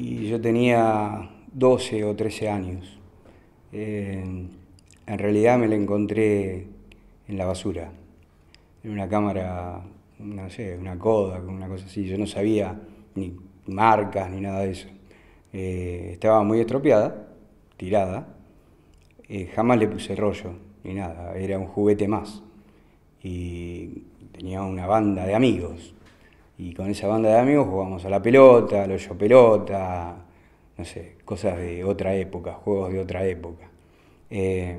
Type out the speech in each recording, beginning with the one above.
y yo tenía 12 o 13 años. Eh, en realidad me la encontré en la basura, en una cámara, no sé, una coda, una cosa así. Yo no sabía ni marcas ni nada de eso. Eh, estaba muy estropeada, tirada. Eh, jamás le puse rollo ni nada, era un juguete más. Y tenía una banda de amigos, y con esa banda de amigos jugábamos a la pelota, al hoyo pelota, no sé, cosas de otra época, juegos de otra época. Eh,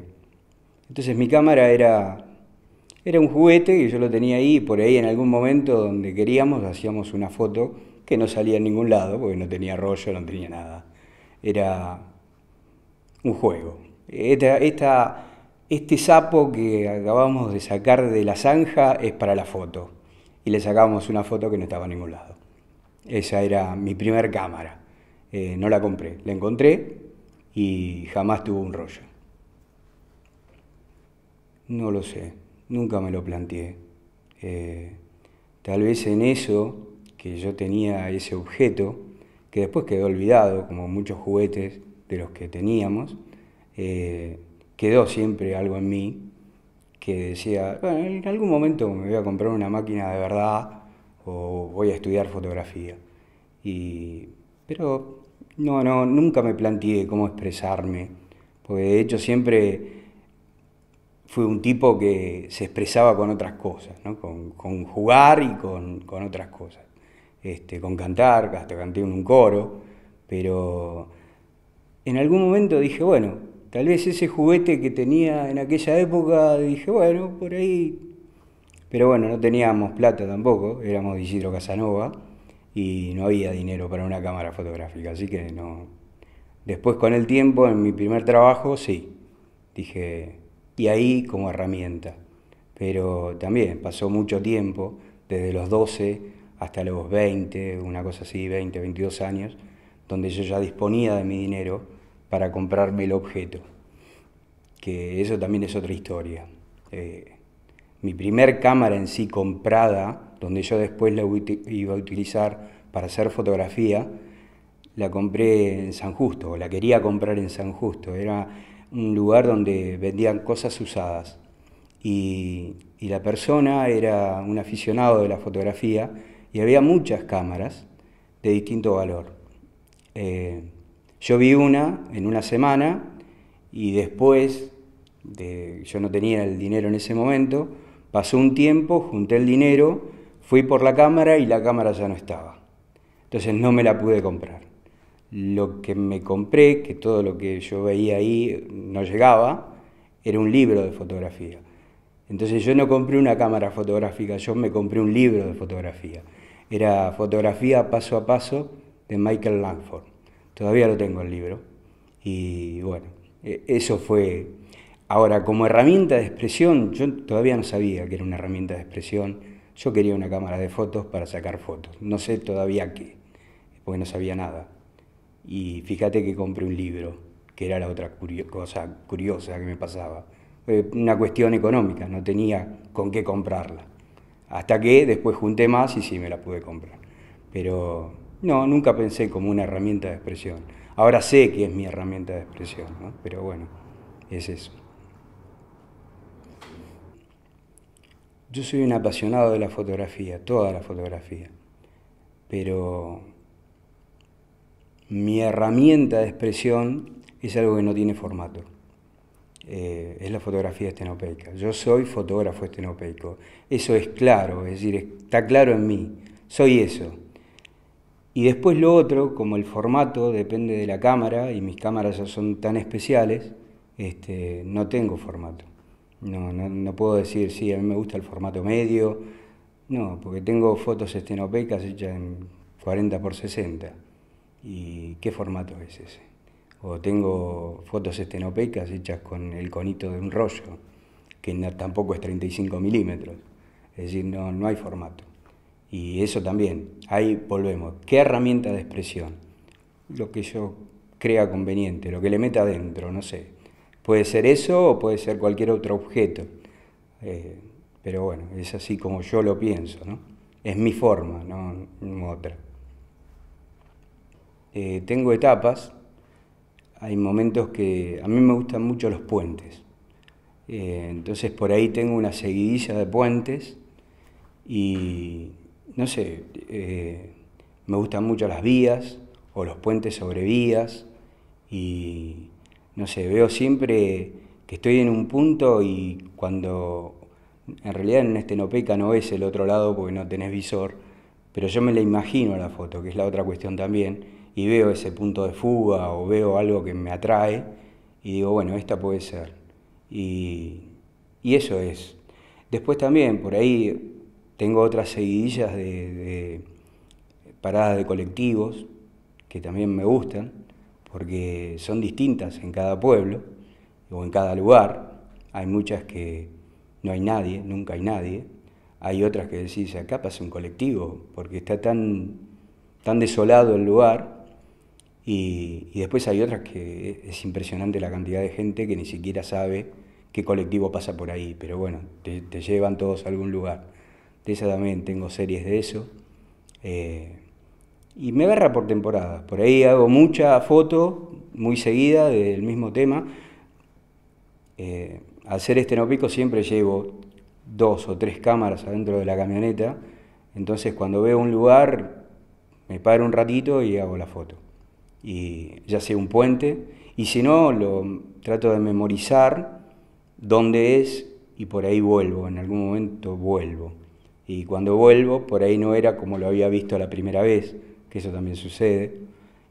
entonces mi cámara era, era un juguete y yo lo tenía ahí por ahí en algún momento donde queríamos hacíamos una foto que no salía en ningún lado porque no tenía rollo, no tenía nada. Era un juego. este sapo que acabamos de sacar de la zanja es para la foto y le sacábamos una foto que no estaba en ningún lado. Esa era mi primer cámara. Eh, no la compré, la encontré y jamás tuvo un rollo. No lo sé, nunca me lo planteé. Eh, tal vez en eso que yo tenía ese objeto, que después quedó olvidado, como muchos juguetes de los que teníamos, eh, quedó siempre algo en mí que decía, bueno, en algún momento me voy a comprar una máquina de verdad o voy a estudiar fotografía. Y, pero no, no, nunca me planteé cómo expresarme, porque de hecho siempre fui un tipo que se expresaba con otras cosas, con, jugar y con, con, otras cosas. Este, con cantar, hasta canté en un coro, pero en algún momento dije, bueno, Tal vez ese juguete que tenía en aquella época, dije, bueno, por ahí. Pero bueno, no teníamos plata tampoco, éramos de Isidro Casanova y no había dinero para una cámara fotográfica, así que no. Después con el tiempo, en mi primer trabajo, sí, dije, y ahí como herramienta. Pero también pasó mucho tiempo, desde los 12 hasta los 20, una cosa así, 20, 22 años, donde yo ya disponía de mi dinero para comprarme el objeto, que eso también es otra historia. Eh, mi primer cámara en sí comprada, donde yo después la iba a utilizar para hacer fotografía, la compré en San Justo, o la quería comprar en San Justo. Era un lugar donde vendían cosas usadas. Y, la persona era un aficionado de la fotografía y había muchas cámaras de distinto valor. Eh, yo vi una en una semana y después, de, yo no tenía el dinero en ese momento, pasó un tiempo, junté el dinero, fui por la cámara y la cámara ya no estaba. Entonces no me la pude comprar. Lo que me compré, que todo lo que yo veía ahí no llegaba, era un libro de fotografía. Entonces yo no compré una cámara fotográfica, yo me compré un libro de fotografía. Era fotografía paso a paso de Michael Langford. Todavía lo tengo el libro. Y bueno, e, eso fue... Ahora, como herramienta de expresión, yo todavía no sabía que era una herramienta de expresión. Yo quería una cámara de fotos para sacar fotos. No sé todavía qué, porque no sabía nada. Y fíjate que compré un libro, que era la otra cosa curiosa que me pasaba. Eh, una cuestión económica, no tenía con qué comprarla. Hasta que después junté más y sí me la pude comprar. Pero no, nunca pensé como una herramienta de expresión. Ahora sé que es mi herramienta de expresión, pero bueno, es eso. Yo soy un apasionado de la fotografía, toda la fotografía, pero mi herramienta de expresión es algo que no tiene formato. Eh, es la fotografía estenopeica. Yo soy fotógrafo estenopeico. Eso es claro, es decir, está claro en mí. Soy eso. Y después lo otro, como el formato depende de la cámara y mis cámaras son tan especiales, este, no tengo formato. No, no, puedo decir, sí, a mí me gusta el formato medio. No, porque tengo fotos estenopecas hechas en 40 x 60. ¿Y qué formato es ese? O tengo fotos estenopecas hechas con el conito de un rollo, que tampoco es 35 milímetros. Es decir, no, no hay formato. Y eso también, ahí volvemos. ¿Qué herramienta de expresión? Lo que yo crea conveniente, lo que le meta adentro, no sé. Puede ser eso o puede ser cualquier otro objeto. Eh, pero bueno, es así como yo lo pienso, ¿no? Es mi forma, no, otra. Eh, tengo etapas, hay momentos que a mí me gustan mucho los puentes. Eh, entonces por ahí tengo una seguidilla de puentes y no sé, eh, me gustan mucho las vías o los puentes sobre vías y, no sé, veo siempre que estoy en un punto y cuando en realidad en este Nopeca no es el otro lado porque no tenés visor, pero yo me la imagino la foto, que es la otra cuestión también, y veo ese punto de fuga o veo algo que me atrae y digo, bueno, esta puede ser. Y, y eso es. Después también, por ahí tengo otras seguidillas de, paradas de colectivos que también me gustan porque son distintas en cada pueblo o en cada lugar. Hay muchas que no hay nadie, nunca hay nadie. Hay otras que decís, acá pasa un colectivo, porque está tan, tan desolado el lugar. Y, después hay otras que es impresionante la cantidad de gente que ni siquiera sabe qué colectivo pasa por ahí, pero bueno, te llevan todos a algún lugar. De también tengo series de eso. Eh, y me agarra por temporada. Por ahí hago mucha foto, muy seguida, del mismo tema. Eh, al hacer este no pico siempre llevo dos o tres cámaras adentro de la camioneta. Entonces cuando veo un lugar, me paro un ratito y hago la foto. Y ya sea un puente, y si no, lo trato de memorizar dónde es y por ahí vuelvo, en algún momento vuelvo y cuando vuelvo por ahí no era como lo había visto la primera vez, que eso también sucede,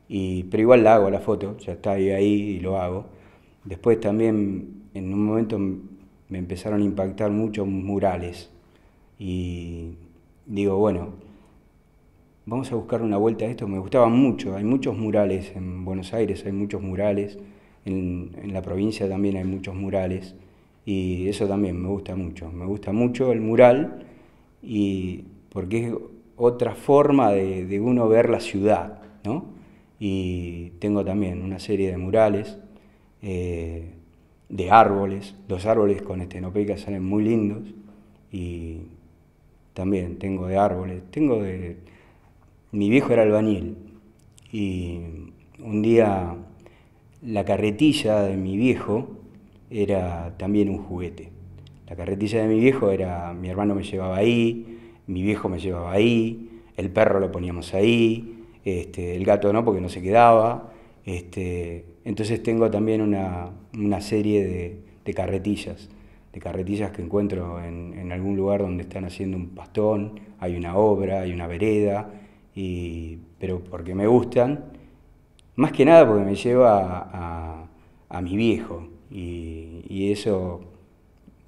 y, pero igual la hago la foto, ya está ahí, ahí y lo hago. Después también en un momento me empezaron a impactar muchos murales y digo, bueno, vamos a buscar una vuelta a esto, me gustaba mucho, hay muchos murales en Buenos Aires, hay muchos murales, en la provincia también hay muchos murales y eso también me gusta mucho, me gusta mucho el mural y porque es otra forma de, uno ver la ciudad, ¿no? Y tengo también una serie de murales, eh, de árboles, dos árboles con estenopeica salen muy lindos y también tengo de árboles, tengo de... Mi viejo era albañil y un día la carretilla de mi viejo era también un juguete. La carretilla de mi viejo era, mi hermano me llevaba ahí, mi viejo me llevaba ahí, el perro lo poníamos ahí, este, el gato no, porque no se quedaba. Este, entonces tengo también una, serie de, carretillas, de carretillas que encuentro en, algún lugar donde están haciendo un pastón, hay una obra, hay una vereda, pero porque me gustan, más que nada porque me lleva a, mi viejo, y, y eso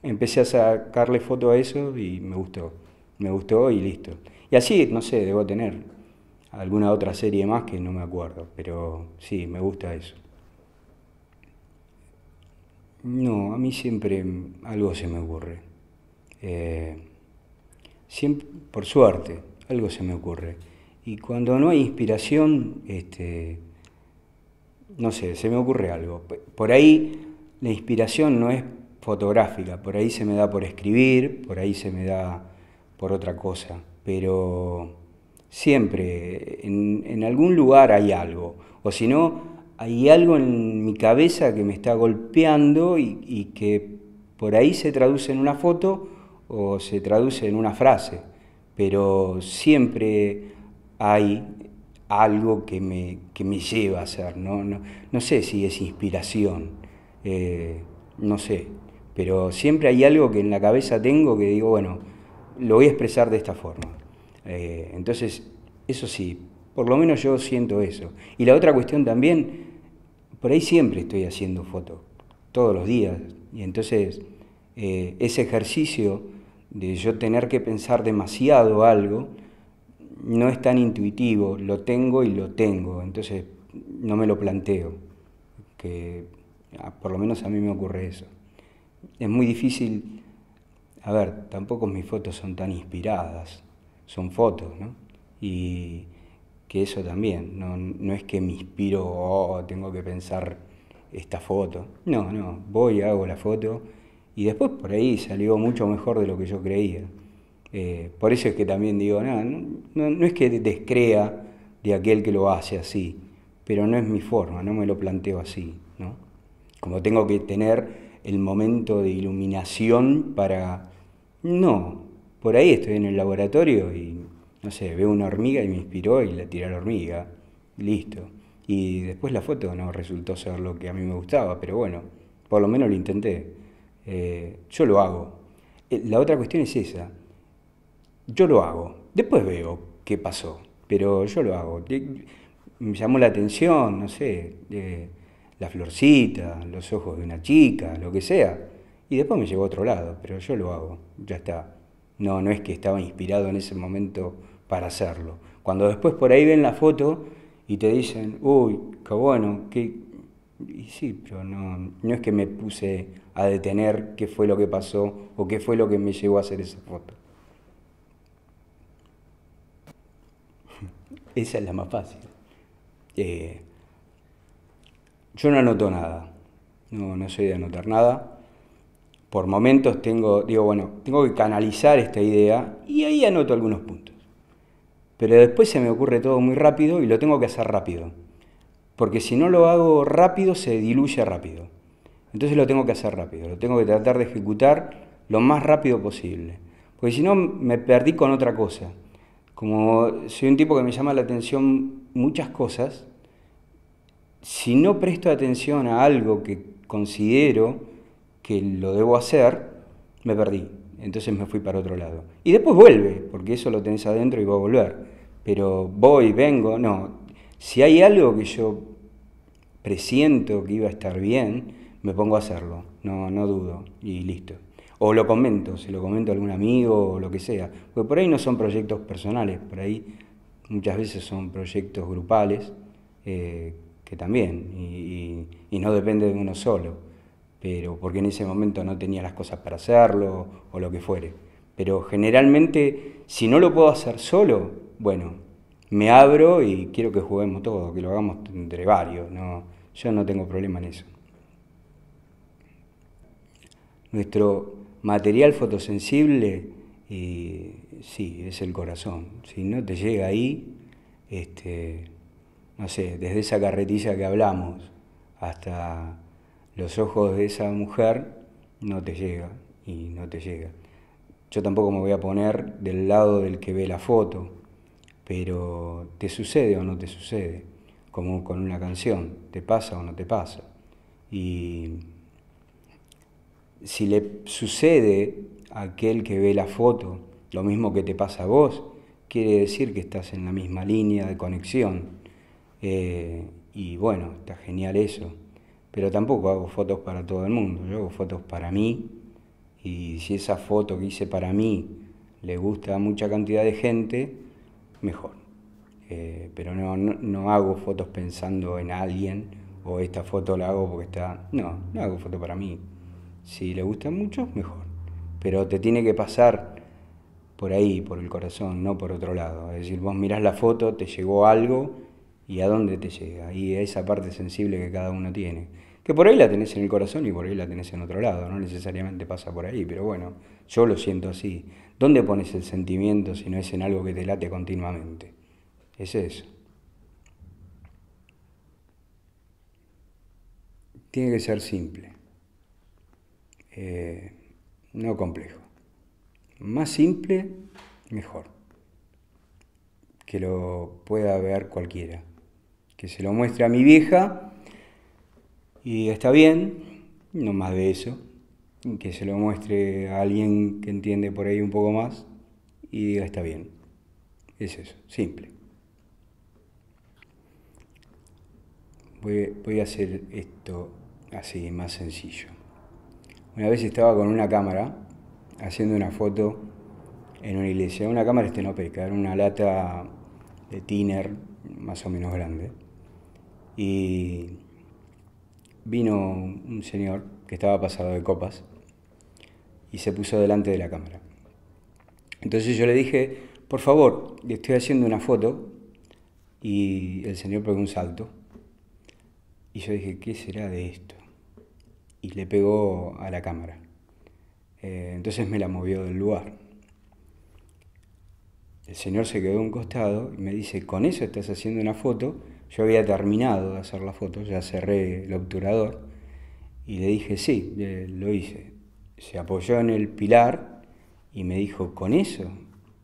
empecé a sacarle foto a eso y me gustó. Me gustó y listo. Y así, no sé, debo tener alguna otra serie más que no me acuerdo, pero sí, me gusta eso. No, a mí siempre algo se me ocurre. Eh, siempre, por suerte, algo se me ocurre. Y cuando no hay inspiración, este, no sé, se me ocurre algo. Por ahí la inspiración no es fotográfica. Por ahí se me da por escribir, por ahí se me da por otra cosa. Pero siempre, en, algún lugar hay algo. O si no, hay algo en mi cabeza que me está golpeando y, que por ahí se traduce en una foto o se traduce en una frase. Pero siempre hay algo que me, me lleva a hacer. ¿no? No, sé si es inspiración. Eh, no sé, pero siempre hay algo que en la cabeza tengo que digo, bueno, lo voy a expresar de esta forma. Eh, entonces, eso sí, por lo menos yo siento eso. Y la otra cuestión también, por ahí siempre estoy haciendo fotos, todos los días. Y entonces, eh, ese ejercicio de yo tener que pensar demasiado algo, no es tan intuitivo, lo tengo y lo tengo, entonces no me lo planteo, que ah, por lo menos a mí me ocurre eso es muy difícil, a ver, tampoco mis fotos son tan inspiradas, son fotos, ¿no? Y que eso también, no, es que me inspiro, oh, tengo que pensar esta foto. No, no, voy, hago la foto y después por ahí salió mucho mejor de lo que yo creía. Eh, por eso es que también digo, no, no, no, es que descrea de aquel que lo hace así, pero no es mi forma, no me lo planteo así. ¿no? Como tengo que tener el momento de iluminación para... No, por ahí estoy en el laboratorio y, no sé, veo una hormiga y me inspiró y la tiré a la hormiga. Listo. Y después la foto no resultó ser lo que a mí me gustaba, pero bueno, por lo menos lo intenté. Eh, yo lo hago. Eh, la otra cuestión es esa. Yo lo hago. Después veo qué pasó, pero yo lo hago. Me llamó la atención, no sé la florcita, los ojos de una chica, lo que sea. Y después me llevo a otro lado, pero yo lo hago, ya está. No, no es que estaba inspirado en ese momento para hacerlo. Cuando después por ahí ven la foto y te dicen, uy, qué bueno, qué... Y sí, pero no, no es que me puse a detener qué fue lo que pasó o qué fue lo que me llevó a hacer esa foto. Esa es la más fácil. Eh, yo no anoto nada, no, no soy de anotar nada. Por momentos tengo, digo, bueno, tengo que canalizar esta idea y ahí anoto algunos puntos. Pero después se me ocurre todo muy rápido y lo tengo que hacer rápido. Porque si no lo hago rápido, se diluye rápido. Entonces lo tengo que hacer rápido, lo tengo que tratar de ejecutar lo más rápido posible. Porque si no, me perdí con otra cosa. Como soy un tipo que me llama la atención muchas cosas, si no presto atención a algo que considero que lo debo hacer, me perdí. Entonces me fui para otro lado. Y después vuelve, porque eso lo tenés adentro y va a volver. Pero voy, vengo, no. Si hay algo que yo presiento que iba a estar bien, me pongo a hacerlo, no, no dudo, y listo. O lo comento, se lo comento a algún amigo o lo que sea. Porque por ahí no son proyectos personales, por ahí muchas veces son proyectos grupales. Eh, que también, y, no depende de uno solo, pero porque en ese momento no tenía las cosas para hacerlo o lo que fuere. Pero generalmente, si no lo puedo hacer solo, bueno, me abro y quiero que juguemos todos, que lo hagamos entre varios, no, yo no tengo problema en eso. Nuestro material fotosensible, eh, sí, es el corazón. Si no te llega ahí, este, no sé, desde esa carretilla que hablamos hasta los ojos de esa mujer, no te llega y no te llega. Yo tampoco me voy a poner del lado del que ve la foto, pero te sucede o no te sucede, como con una canción, te pasa o no te pasa. Y si le sucede a aquel que ve la foto lo mismo que te pasa a vos, quiere decir que estás en la misma línea de conexión eh, y bueno, está genial eso. Pero tampoco hago fotos para todo el mundo, yo hago fotos para mí. Y si esa foto que hice para mí le gusta a mucha cantidad de gente, mejor. Eh, pero no, hago fotos pensando en alguien o esta foto la hago porque está... No, no hago foto para mí. Si le gustan mucho, mejor. Pero te tiene que pasar por ahí, por el corazón, no por otro lado. Es decir, vos mirás la foto, te llegó algo y a dónde te llega, y a esa parte sensible que cada uno tiene. Que por ahí la tenés en el corazón y por ahí la tenés en otro lado, no necesariamente pasa por ahí, pero bueno, yo lo siento así. ¿Dónde pones el sentimiento si no es en algo que te late continuamente? Es eso. Tiene que ser simple, eh, no complejo. Más simple, mejor. Que lo pueda ver cualquiera que se lo muestre a mi vieja y está bien, no más de eso, que se lo muestre a alguien que entiende por ahí un poco más y diga, está bien. Es eso, simple. Voy, a hacer esto así, más sencillo. Una vez estaba con una cámara haciendo una foto en una iglesia, una cámara estenopeca, era una lata de tiner más o menos grande y vino un señor que estaba pasado de copas y se puso delante de la cámara. Entonces yo le dije, por favor, le estoy haciendo una foto y el señor pegó un salto. Y yo dije, ¿qué será de esto? Y le pegó a la cámara. Eh, entonces me la movió del lugar. El señor se quedó a un costado y me dice, con eso estás haciendo una foto yo había terminado de hacer la foto, ya cerré el obturador y le dije, sí, lo hice. Se apoyó en el pilar y me dijo, ¿con eso?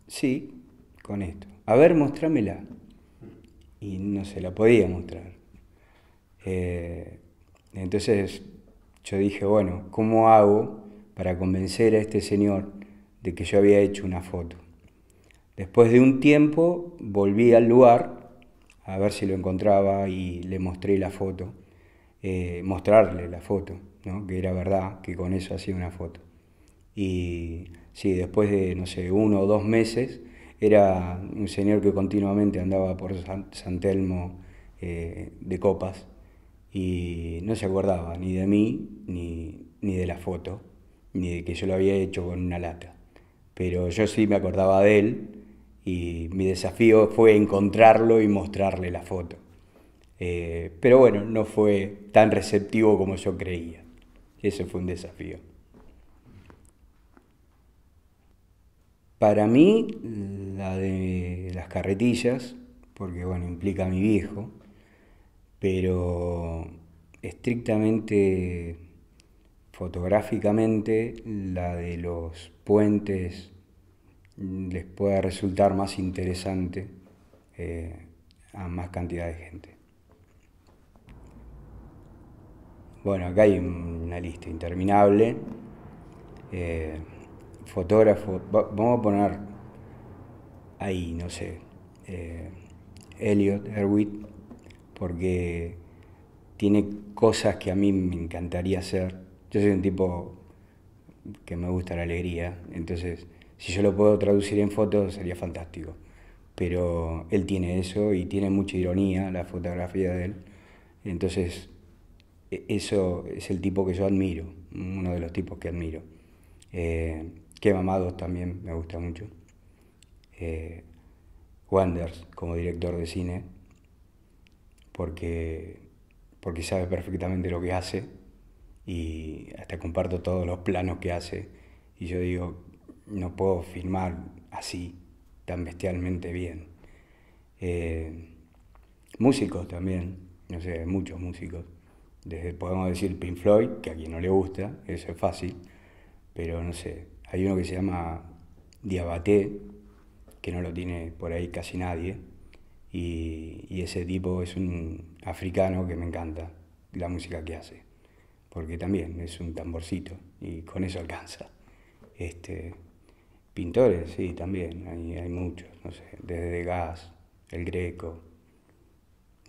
Sí, con esto. A ver, mostrámela. Y no se la podía mostrar. Eh, entonces yo dije, bueno, ¿cómo hago para convencer a este señor de que yo había hecho una foto? Después de un tiempo volví al lugar a ver si lo encontraba y le mostré la foto, eh, mostrarle la foto, ¿no? que era verdad, que con eso hacía una foto. Y sí, después de, no sé, uno o dos meses, era un señor que continuamente andaba por San, Telmo eh, de copas y no se acordaba ni de mí, ni, ni de la foto, ni de que yo lo había hecho con una lata. Pero yo sí me acordaba de él y mi desafío fue encontrarlo y mostrarle la foto. Eh, pero bueno, no fue tan receptivo como yo creía. Ese fue un desafío. Para mí, la de las carretillas, porque bueno, implica a mi viejo, pero estrictamente fotográficamente, la de los puentes les pueda resultar más interesante eh, a más cantidad de gente. Bueno, acá hay una lista interminable. Eh, fotógrafo, vamos a poner ahí, no sé, eh, Elliot Erwitt, porque tiene cosas que a mí me encantaría hacer. Yo soy un tipo que me gusta la alegría, entonces si yo lo puedo traducir en fotos sería fantástico. Pero él tiene eso y tiene mucha ironía la fotografía de él. Entonces, e-, eso es el tipo que yo admiro, uno de los tipos que admiro. que eh, mamados también me gusta mucho. Eh, Wanders como director de cine, porque, porque sabe perfectamente lo que hace y hasta comparto todos los planos que hace. Y yo digo, no puedo filmar así, tan bestialmente bien. Eh, músicos también, no sé, muchos músicos. Desde podemos decir Pink Floyd, que a quien no le gusta, eso es fácil, pero no sé, hay uno que se llama Diabaté, que no lo tiene por ahí casi nadie, y, ese tipo es un africano que me encanta la música que hace, porque también es un tamborcito y con eso alcanza. Este, Pintores, sí, también, hay, muchos, no sé, desde Degas, El Greco,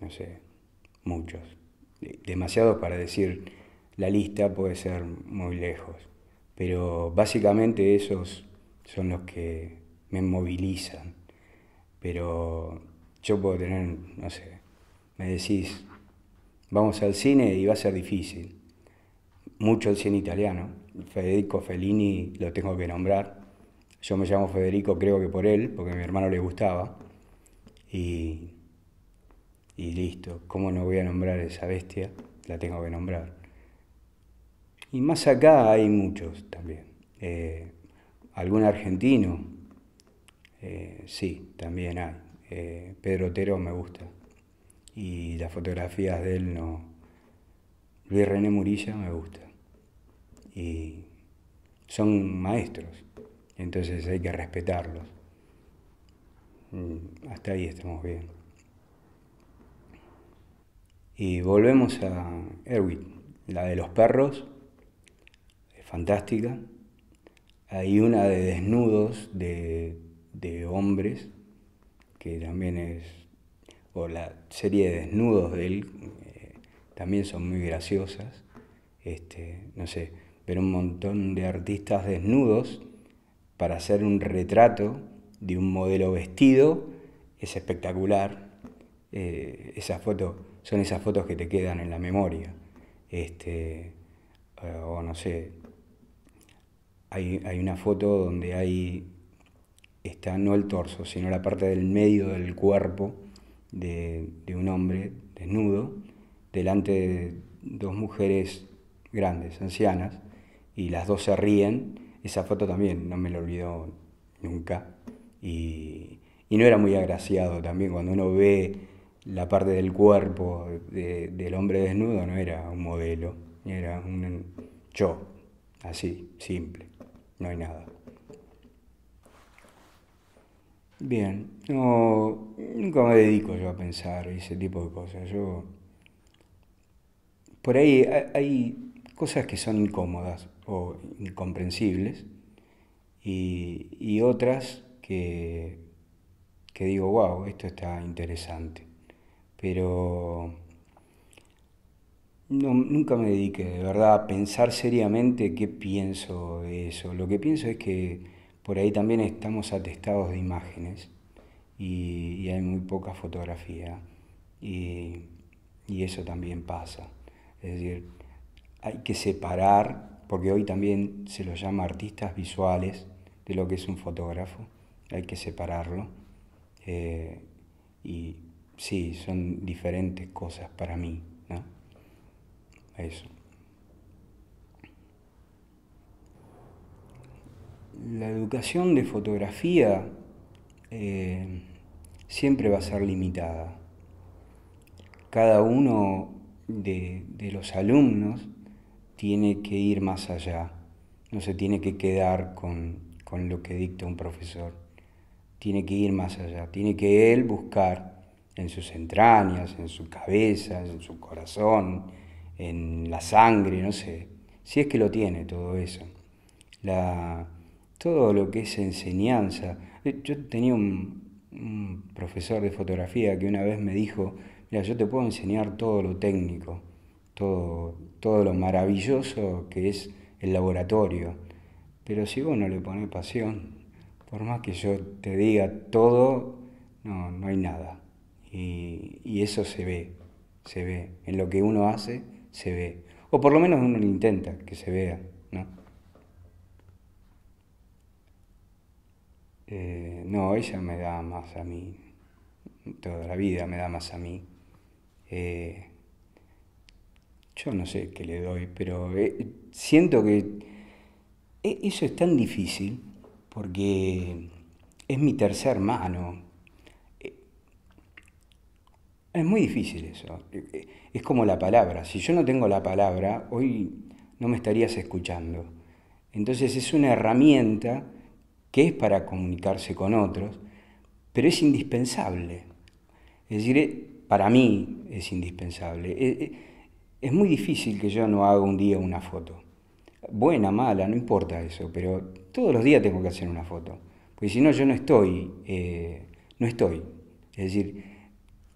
no sé, muchos. Demasiado para decir la lista puede ser muy lejos, pero básicamente esos son los que me movilizan. Pero yo puedo tener, no sé, me decís, vamos al cine y va a ser difícil. Mucho el cine italiano, Federico Fellini lo tengo que nombrar, yo me llamo Federico, creo que por él, porque a mi hermano le gustaba. Y, listo, ¿cómo no voy a nombrar esa bestia? La tengo que nombrar. Y más acá hay muchos también. Eh, algún argentino, eh, sí, también hay. Eh, Pedro Otero me gusta. Y las fotografías de él no. Luis René Murilla me gusta. Y son maestros. Entonces hay que respetarlos. Mm, hasta ahí estamos bien. Y volvemos a Erwin, la de los perros, es fantástica. Hay una de desnudos de, hombres, que también es, o la serie de desnudos de él, eh, también son muy graciosas. Este, no sé, pero un montón de artistas desnudos para hacer un retrato de un modelo vestido es espectacular. Eh, esas fotos son esas fotos que te quedan en la memoria. Este, eh, o no sé, hay, una foto donde hay, está no el torso, sino la parte del medio del cuerpo de, de un hombre desnudo, delante de dos mujeres grandes, ancianas, y las dos se ríen esa foto también no me la olvidó nunca. Y, no era muy agraciado también, cuando uno ve la parte del cuerpo del hombre desnudo, no era un modelo, era un show así, simple, no hay nada. Bien, no, nunca me dedico yo a pensar ese tipo de cosas. Yo, por ahí hay cosas que son incómodas, o incomprensibles, y, otras que, que digo, wow, esto está interesante. Pero nunca me dediqué de verdad a pensar seriamente qué pienso de eso. Lo que pienso es que por ahí también estamos atestados de imágenes y, hay muy poca fotografía y, y, eso también pasa. Es decir, hay que separar porque hoy también se los llama artistas visuales de lo que es un fotógrafo, hay que separarlo. Eh, y sí, son diferentes cosas para mí, ¿no? Eso. La educación de fotografía eh, siempre va a ser limitada. Cada uno de los alumnos tiene que ir más allá, no se tiene que quedar con, lo que dicta un profesor, tiene que ir más allá, tiene que él buscar en sus entrañas, en su cabeza, en su corazón, en la sangre, no sé, si es que lo tiene todo eso. La, todo lo que es enseñanza. Eh, yo tenía un, un profesor de fotografía que una vez me dijo, mira, yo te puedo enseñar todo lo técnico, todo, lo maravilloso que es el laboratorio. Pero si uno no le pone pasión, por más que yo te diga todo, no, hay nada. Y, eso se ve, se ve. En lo que uno hace, se ve. O por lo menos uno intenta que se vea, ¿no? Eh, no, ella me da más a mí. Toda la vida me da más a mí. Eh, yo no sé qué le doy, pero eh, siento que eh, eso es tan difícil porque es mi tercer mano. Eh, es muy difícil eso. Es como la palabra. Si yo no tengo la palabra, hoy no me estarías escuchando. Entonces es una herramienta que es para comunicarse con otros, pero es indispensable. Es decir, para mí es indispensable es muy difícil que yo no haga un día una foto. Buena, mala, no importa eso, pero todos los días tengo que hacer una foto. Porque si no, yo no estoy, eh, no estoy. Es decir,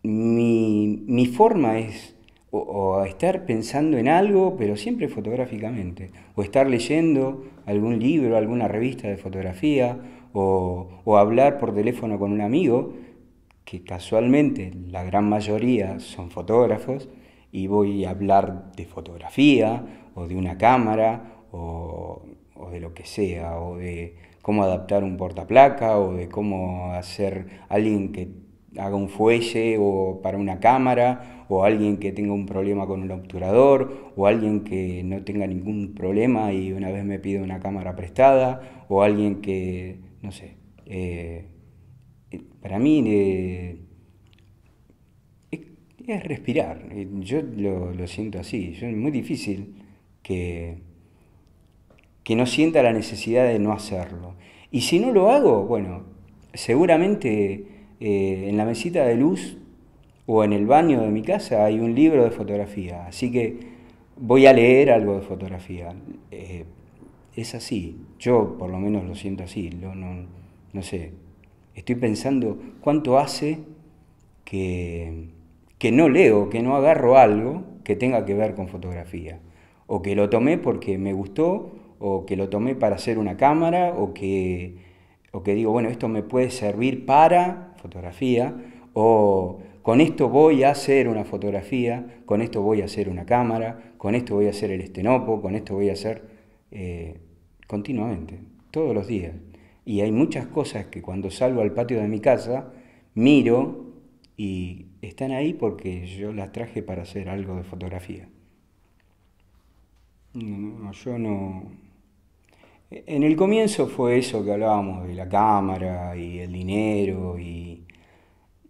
mi, forma es o, estar pensando en algo, pero siempre fotográficamente, o estar leyendo algún libro, alguna revista de fotografía, o hablar por teléfono con un amigo, que casualmente la gran mayoría son fotógrafos, y voy a hablar de fotografía o de una cámara o, de lo que sea, o de cómo adaptar un portaplaca o de cómo hacer alguien que haga un fuelle o para una cámara, o alguien que tenga un problema con un obturador, o alguien que no tenga ningún problema y una vez me pide una cámara prestada, o alguien que, no sé, eh, para mí eh, es respirar. Yo lo, siento así. es muy difícil que, que no sienta la necesidad de no hacerlo. Y si no lo hago, bueno, seguramente eh, en la mesita de luz o en el baño de mi casa hay un libro de fotografía. Así que voy a leer algo de fotografía. Eh, es así. Yo por lo menos lo siento así. no, no sé. Estoy pensando cuánto hace que que no leo, que no agarro algo que tenga que ver con fotografía. O que lo tomé porque me gustó, o que lo tomé para hacer una cámara, o que, o que digo, bueno, esto me puede servir para fotografía, o con esto voy a hacer una fotografía, con esto voy a hacer una cámara, con esto voy a hacer el estenopo, con esto voy a hacer eh, continuamente, todos los días. Y hay muchas cosas que cuando salgo al patio de mi casa, miro y están ahí porque yo las traje para hacer algo de fotografía. No, yo no. En el comienzo fue eso que hablábamos de la cámara y el dinero y,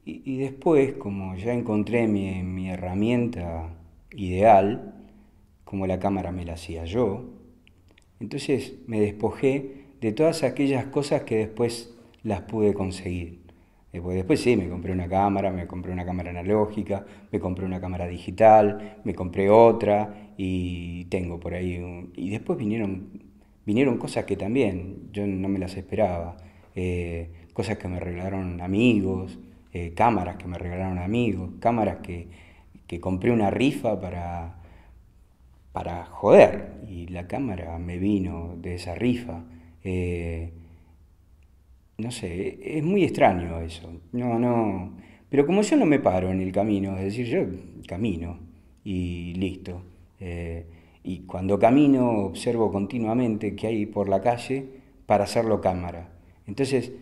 y, después, como ya encontré mi, mi herramienta ideal, como la cámara me la hacía yo, entonces me despojé de todas aquellas cosas que después las pude conseguir. Eh, pues después, sí, me compré una cámara, me compré una cámara analógica, me compré una cámara digital, me compré otra y tengo por ahí un... Y después vinieron, vinieron cosas que también yo no me las esperaba, eh, cosas eh, que me regalaron amigos, cámaras que me regalaron amigos, cámaras que, compré una rifa para, para joder. Y la cámara me vino de esa rifa no sé, es muy extraño eso. No, no. Pero como yo no me paro en el camino, es decir, yo camino y listo. Eh, y cuando camino observo continuamente que hay por la calle para hacerlo cámara. Entonces,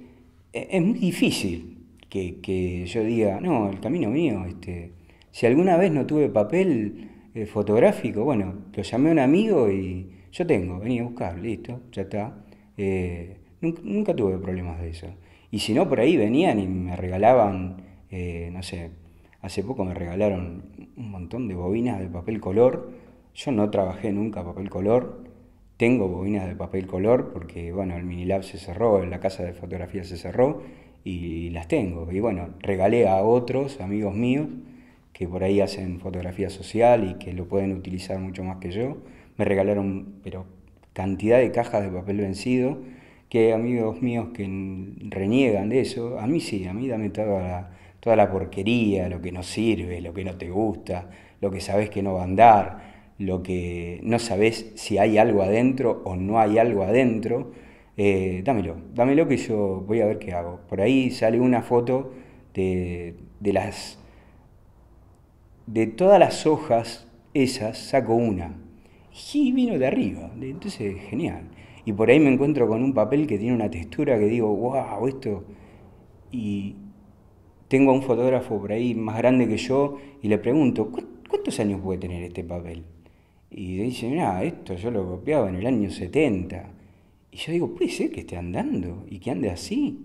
e-, es muy difícil que, yo diga, no, el camino mío, este, si alguna vez no tuve papel eh, fotográfico, bueno, lo llamé a un amigo y yo tengo, vení a buscar, listo, ya está. Eh, Nunca, tuve problemas de eso. Y si no, por ahí venían y me regalaban, eh, no sé, hace poco me regalaron un montón de bobinas de papel color. Yo no trabajé nunca papel color. Tengo bobinas de papel color porque, bueno, el Minilab se cerró, la casa de fotografía se cerró y las tengo. Y bueno, regalé a otros amigos míos que por ahí hacen fotografía social y que lo pueden utilizar mucho más que yo. Me regalaron, pero cantidad de cajas de papel vencido que amigos míos que reniegan de eso, a mí sí, a mí dame toda la, toda la porquería, lo que no sirve, lo que no te gusta, lo que sabes que no va a andar, lo que no sabes si hay algo adentro o no hay algo adentro, eh, dámelo, dámelo que yo voy a ver qué hago. Por ahí sale una foto de, de las... De todas las hojas esas saco una. Y vino de arriba. Entonces, genial. Y por ahí me encuentro con un papel que tiene una textura que digo, wow, esto. Y tengo a un fotógrafo por ahí más grande que yo y le pregunto, ¿cuántos años puede tener este papel? Y dice, mira, esto yo lo copiaba en el año 70. Y yo digo, puede ser que esté andando y que ande así.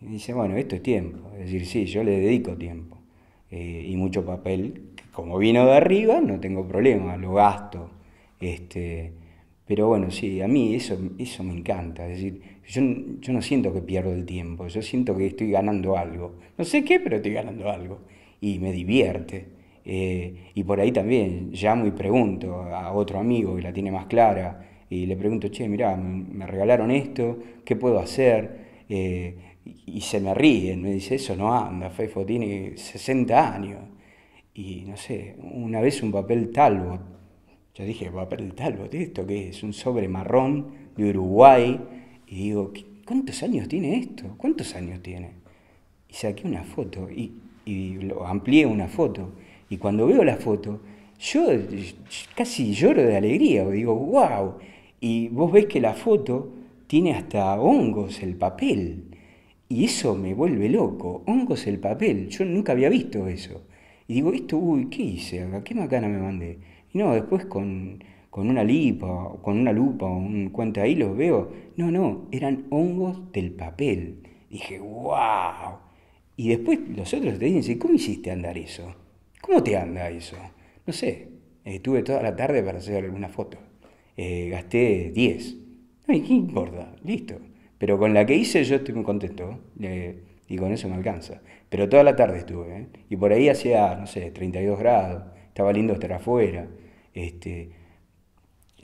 Y dice, bueno, esto es tiempo. Es decir, sí, yo le dedico tiempo. Eh, y mucho papel, como vino de arriba, no tengo problema, lo gasto. Este, pero bueno, sí, a mí eso, eso me encanta. Es decir, yo, yo no siento que pierdo el tiempo, yo siento que estoy ganando algo. No sé qué, pero estoy ganando algo. Y me divierte. Eh, y por ahí también llamo y pregunto a otro amigo que la tiene más clara y le pregunto, che, mirá, me regalaron esto, ¿qué puedo hacer? Eh, y se me ríen, me dice, eso no anda, Fefo tiene 60 años. Y no sé, una vez un papel Talbot yo dije, va a perder tal esto que es un sobre marrón de Uruguay. Y digo, ¿cuántos años tiene esto? ¿Cuántos años tiene? Y saqué una foto y, lo amplié una foto. Y cuando veo la foto, yo casi lloro de alegría. Digo, wow. Y vos ves que la foto tiene hasta hongos el papel. Y eso me vuelve loco. Hongos el papel. Yo nunca había visto eso. Y digo, esto, uy, ¿qué hice ¿Qué macana me mandé? no, después con, con una lipa, con una lupa o un cuenta ahí los veo. No, no, eran hongos del papel. Dije, wow. Y después los otros te dicen, ¿cómo hiciste andar eso? ¿Cómo te anda eso? No sé, eh, estuve toda la tarde para hacer alguna foto. Eh, gasté 10. Ay, ¿qué importa? Listo. Pero con la que hice yo estoy muy contento eh, y con eso me alcanza. Pero toda la tarde estuve. Y por ahí hacía, no sé, 32 grados. Estaba lindo estar afuera este,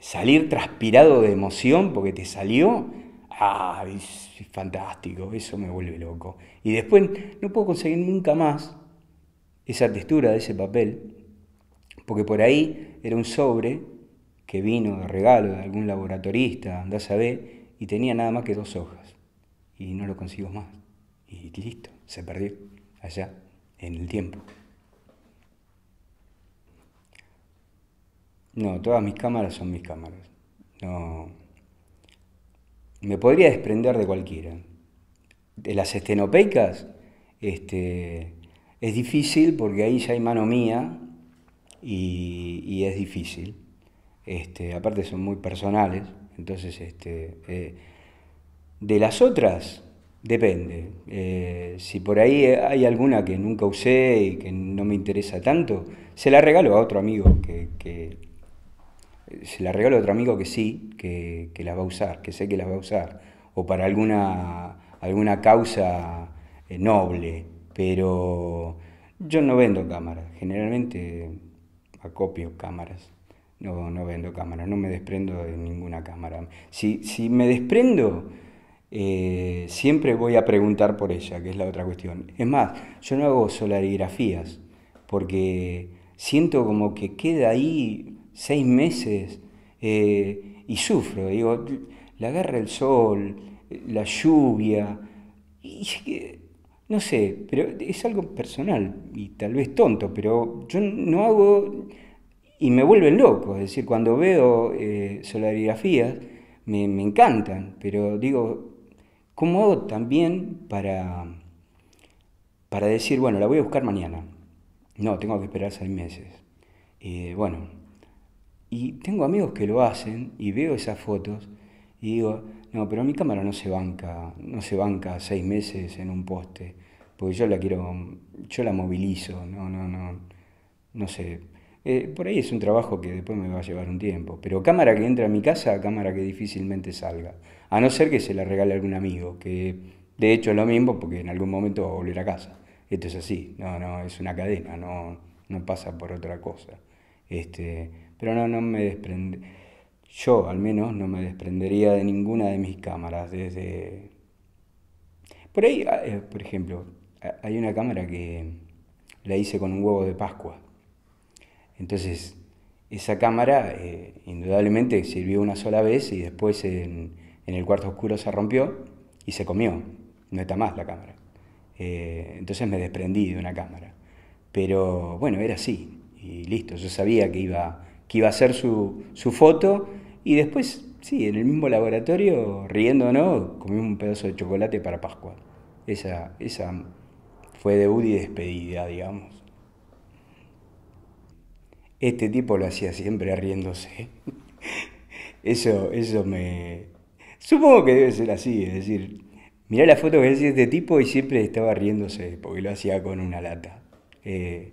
salir transpirado de emoción porque te salió, ah, es fantástico, eso me vuelve loco. Y después no puedo conseguir nunca más esa textura de ese papel, porque por ahí era un sobre que vino de regalo de algún laboratorista, andás a ver, y tenía nada más que dos hojas, y no lo consigo más. Y listo, se perdió allá en el tiempo. No, todas mis cámaras son mis cámaras. No. Me podría desprender de cualquiera. De las estenopeicas, este, es difícil porque ahí ya hay mano mía y, es difícil. Este, aparte son muy personales, entonces este, eh, de las otras depende. Eh, si por ahí hay alguna que nunca usé y que no me interesa tanto, se la regalo a otro amigo que se la regalo a otro amigo que sí, que, la va a usar, que sé que la va a usar, o para alguna, alguna causa eh, noble, pero yo no vendo cámaras, generalmente acopio cámaras. No, no vendo cámaras, no me desprendo de ninguna cámara. Si, si me desprendo, eh, siempre voy a preguntar por ella, que es la otra cuestión. Es más, yo no hago solarigrafías, porque siento como que queda ahí seis meses eh, y sufro. Digo, la guerra del sol, la lluvia, y no sé, pero es algo personal y tal vez tonto, pero yo no hago y me vuelven loco. Es decir, cuando veo eh, solarigrafías me, encantan, pero digo, ¿cómo hago también para, para decir, bueno, la voy a buscar mañana? No, tengo que esperar seis meses. Eh, bueno, y tengo amigos que lo hacen y veo esas fotos y digo, no, pero mi cámara no se banca, no se banca seis meses en un poste, porque yo la quiero, yo la movilizo, no, no, no, no sé. Eh, por ahí es un trabajo que después me va a llevar un tiempo, pero cámara que entra a mi casa, cámara que difícilmente salga, a no ser que se la regale algún amigo, que de hecho es lo mismo porque en algún momento va a volver a casa. Esto es así, no, no, es una cadena, no, no pasa por otra cosa. Este, pero no, no me desprende. Yo al menos no me desprendería de ninguna de mis cámaras. Desde... Por ahí, ah, eh, por ejemplo, ah, hay una cámara que la hice con un huevo de Pascua. Entonces, esa cámara eh, indudablemente sirvió una sola vez y después en, en, el cuarto oscuro se rompió y se comió. No está más la cámara. Eh, entonces me desprendí de una cámara. Pero bueno, era así. Y listo, yo sabía que iba que iba a hacer su, foto y después, sí, en el mismo laboratorio, riendo no, comimos un pedazo de chocolate para Pascua. Esa, esa fue debut y despedida, digamos. Este tipo lo hacía siempre riéndose. Eso, eso me... Supongo que debe ser así, es decir, mirá la foto que hacía este tipo y siempre estaba riéndose, porque lo hacía con una lata eh,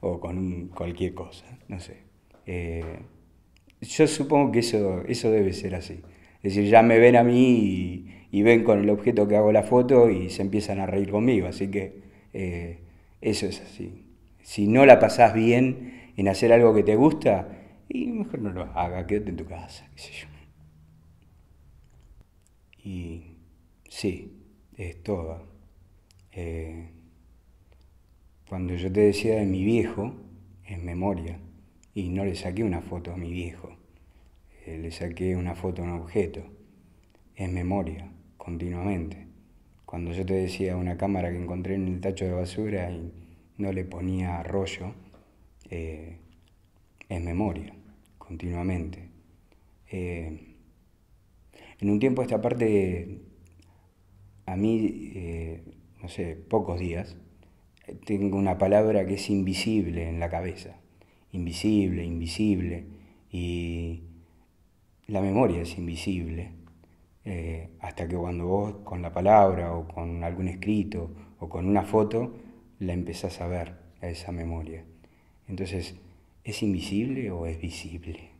o con cualquier cosa, no sé. Eh, yo supongo que eso, eso debe ser así. Es decir, ya me ven a mí y, ven con el objeto que hago la foto y se empiezan a reír conmigo. Así que eh, eso es así. Si no la pasás bien en hacer algo que te gusta, y mejor no lo hagas, quédate en tu casa, qué sé yo. Y sí, es todo. Eh, cuando yo te decía de mi viejo, en memoria y no le saqué una foto a mi viejo, eh, le saqué una foto a un objeto, es memoria, continuamente. Cuando yo te decía una cámara que encontré en el tacho de basura y no le ponía rollo, en eh, es memoria, continuamente. Eh, en un tiempo esta parte, a mí, no sé, pocos días, tengo una palabra que es invisible en la cabeza invisible, invisible, y la memoria es invisible, eh, hasta que cuando vos con la palabra o con algún escrito o con una foto la empezás a ver, esa memoria. Entonces, ¿es invisible o es visible?